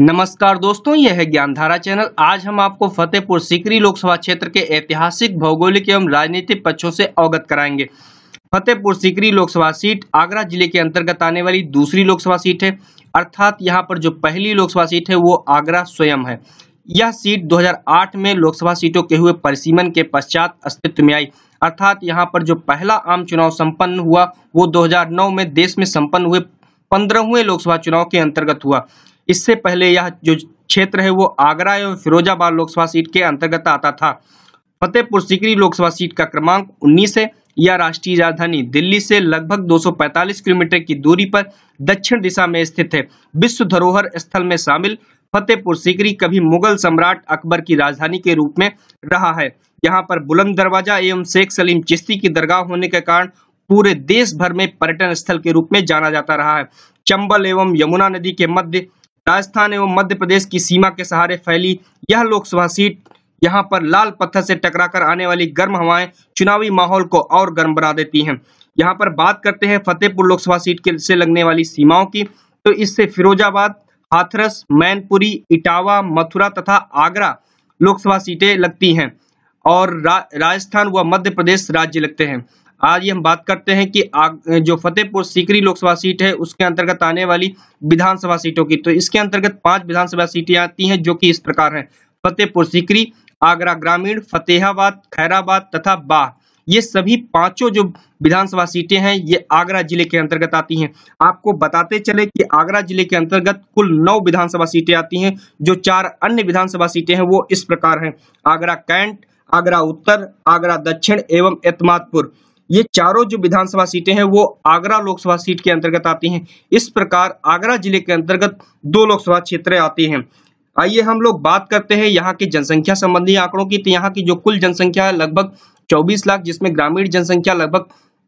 नमस्कार दोस्तों यह है ज्ञानधारा चैनल आज हम आपको फतेहपुर सिकरी लोकसभा क्षेत्र के ऐतिहासिक भौगोलिक एवं राजनीतिक पक्षों से अवगत कराएंगे फतेहपुर सिकरी लोकसभा सीट आगरा जिले के अंतर्गत आने वाली दूसरी लोकसभा सीट है अर्थात यहां पर जो पहली लोकसभा सीट है वो आगरा स्वयं है यह सीट 2008 में लोकसभा सीटों के हुए परिसीमन के पश्चात अस्तित्व में आई अर्थात यहाँ पर जो पहला आम चुनाव संपन्न हुआ वो 2009 में देश में संपन्न हुए पंद्रहवें लोकसभा चुनाव के अंतर्गत हुआ इससे पहले यह जो क्षेत्र है वो आगरा एवं फिरोजाबाद लोकसभा सीट के अंतर्गत आता था फतेहपुर सिकरी लोकसभा सीट का क्रमांक 19 है यह राष्ट्रीय राजधानी दिल्ली से लगभग 245 किलोमीटर की दूरी पर दक्षिण दिशा में स्थित है विश्व धरोहर स्थल में शामिल फतेहपुर सिकरी कभी मुगल सम्राट अकबर की राजधानी के रूप में रहा है यहाँ पर बुलंद दरवाजा एवं शेख सलीम चिश्ती की दरगाह होने के कारण पूरे देश भर में पर्यटन स्थल के रूप में जाना जाता रहा है चंबल एवं यमुना नदी के मध्य राजस्थान एवं मध्य प्रदेश की सीमा के सहारे फैली यह लोकसभा सीट यहाँ पर लाल पत्थर से टकराकर आने वाली गर्म हवाएं चुनावी माहौल को और गर्म बना देती हैं यहाँ पर बात करते हैं फतेहपुर लोकसभा सीट के से लगने वाली सीमाओं की तो इससे फिरोजाबाद हाथरस मैनपुरी इटावा मथुरा तथा आगरा लोकसभा सीटें लगती हैं और रा, राजस्थान व मध्य प्रदेश राज्य लगते हैं आज ये हम बात करते हैं कि जो फतेहपुर सीकरी लोकसभा सीट है उसके अंतर्गत आने वाली विधानसभा सीटों की तो इसके अंतर्गत पांच विधानसभा सीटें आती हैं जो कि इस प्रकार हैं फतेहपुर सीकरी आगरा ग्रामीण फतेहाबाद खैराबाद तथा बाह ये सभी पांचों जो विधानसभा सीटें हैं ये आगरा जिले के अंतर्गत आती हैं आपको बताते चले कि आगरा जिले के अंतर्गत कुल नौ विधानसभा सीटें आती हैं जो चार अन्य विधानसभा सीटें हैं वो इस प्रकार हैं आगरा कैंट आगरा उत्तर आगरा दक्षिण एवं एतमादपुर ये चारों जो विधानसभा सीटें हैं वो आगरा लोकसभा सीट के अंतर्गत आती हैं इस प्रकार आगरा जिले के अंतर्गत दो लोकसभा क्षेत्र आते हैं आइए हम लोग बात करते हैं यहाँ की जनसंख्या संबंधी आंकड़ों की तो यहाँ की जो कुल जनसंख्या है लगभग 24 लाख जिसमें ग्रामीण जनसंख्या लगभग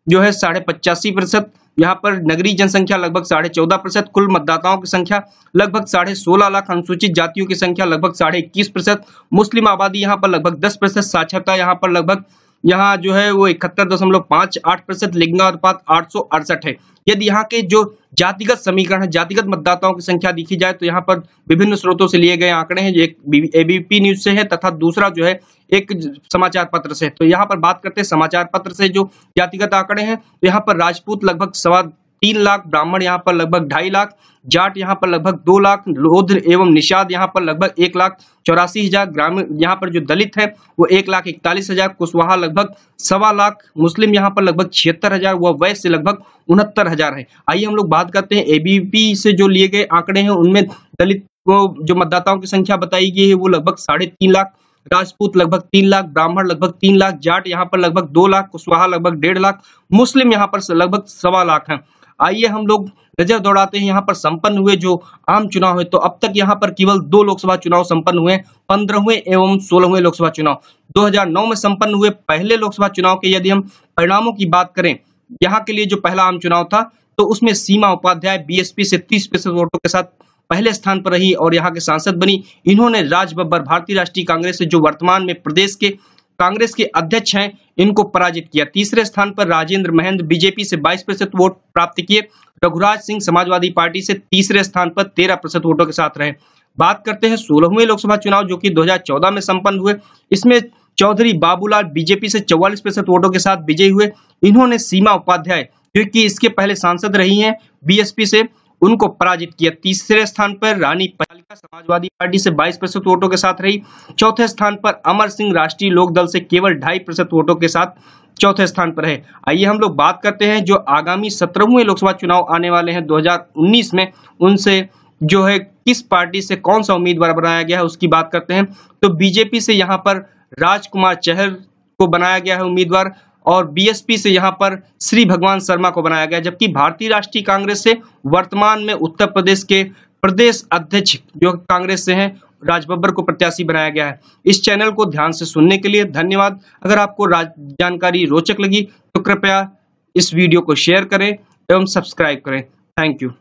जो है साढ़े पचासी प्रतिशत यहाँ पर नगरीय जनसंख्या लगभग साढ़े चौदह प्रतिशत कुल मतदाताओं की संख्या लगभग साढ़े सोलह लाख अनुसूचित जातियों की संख्या लगभग साढ़े इक्कीस प्रतिशत मुस्लिम आबादी यहाँ पर लगभग दस प्रतिशत साक्षरता यहाँ पर लगभग यहाँ जो है वो इकहत्तर दशमलव पांच आठ प्रतिशत लिंगानुपात आठ सौ अड़सठ है यदि यहाँ के जो जातिगत समीकरण है जातिगत मतदाताओं की संख्या देखी जाए तो यहाँ पर विभिन्न स्रोतों से लिए गए आंकड़े हैं जो एक एबीपी न्यूज से है तथा दूसरा जो है एक समाचार पत्र से तो यहाँ पर बात करते हैं समाचार पत्र से जो जातिगत आंकड़े हैं तो यहाँ पर राजपूत लगभग सवा तीन लाख ब्राह्मण यहाँ पर लगभग ढाई लाख जाट यहाँ पर लगभग दो लाख लोध एवं निषाद यहाँ पर लगभग एक लाख चौरासी हजार ग्रामीण यहाँ पर जो दलित है वो एक लाख इकतालीस हजार कुशवाहा लगभग सवा लाख मुस्लिम यहाँ पर लगभग छिहत्तर हजार व वैश्य लगभग उनहत्तर हजार है आइए हम लोग बात करते हैं एबीपी से जो लिए गए आंकड़े हैं उनमें दलित को जो मतदाताओं की संख्या बताई गई है वो लगभग साढ़े तीन लाख राजपूत लगभग तीन लाख ब्राह्मण लगभग तीन लाख जाट यहाँ पर लगभग दो लाख कुशवाहा लगभग डेढ़ लाख मुस्लिम यहाँ पर लगभग सवा लाख हैं आइए हम लोग नजर दौड़ाते हैं यहाँ पर संपन्न हुए जो आम चुनाव है तो अब तक यहाँ पर केवल दो लोकसभा चुनाव संपन्न हुए पंद्रहवें एवं सोलहवें लोकसभा चुनाव 2009 में संपन्न हुए पहले लोकसभा चुनाव के यदि हम परिणामों की बात करें यहाँ के लिए जो पहला आम चुनाव था तो उसमें सीमा उपाध्याय बीएसपी से तीस प्रतिशत वोटों के साथ पहले स्थान पर रही और यहाँ के सांसद बनी इन्होंने राज बब्बर भारतीय राष्ट्रीय कांग्रेस से जो वर्तमान में प्रदेश के कांग्रेस के अध्यक्ष हैं इनको पराजित किया तीसरे स्थान पर राजेंद्र महेंद्र बीजेपी से 22 प्रतिशत वोट प्राप्त किए रघुराज सिंह समाजवादी पार्टी से तीसरे स्थान पर तेरह प्रतिशत वोटों के साथ रहे बात करते हैं सोलहवें लोकसभा चुनाव जो कि 2014 में संपन्न हुए इसमें चौधरी बाबूलाल बीजेपी से चौवालीस प्रतिशत वोटों के साथ विजयी हुए इन्होंने सीमा उपाध्याय जो इसके पहले सांसद रही है बी से उनको पराजित किया तीसरे स्थान पर रानी समाजवादी पार्टी से 22 प्रतिशत वोटों के साथ रही चौथे स्थान पर अमर सिंह राष्ट्रीय लोक दल से केवल ढाई प्रतिशत वोटों के साथ चौथे स्थान पर है आइए हम लोग बात करते हैं जो आगामी सत्रहवें लोकसभा चुनाव आने वाले हैं 2019 में उनसे जो है किस पार्टी से कौन सा उम्मीदवार बनाया गया है उसकी बात करते हैं तो बीजेपी से यहाँ पर राजकुमार चहल को बनाया गया है उम्मीदवार और बीएसपी से यहां पर श्री भगवान शर्मा को बनाया गया जबकि भारतीय राष्ट्रीय कांग्रेस से वर्तमान में उत्तर प्रदेश के प्रदेश अध्यक्ष जो कांग्रेस से हैं राज बब्बर को प्रत्याशी बनाया गया है इस चैनल को ध्यान से सुनने के लिए धन्यवाद अगर आपको जानकारी रोचक लगी तो कृपया इस वीडियो को शेयर करें एवं सब्सक्राइब करें थैंक यू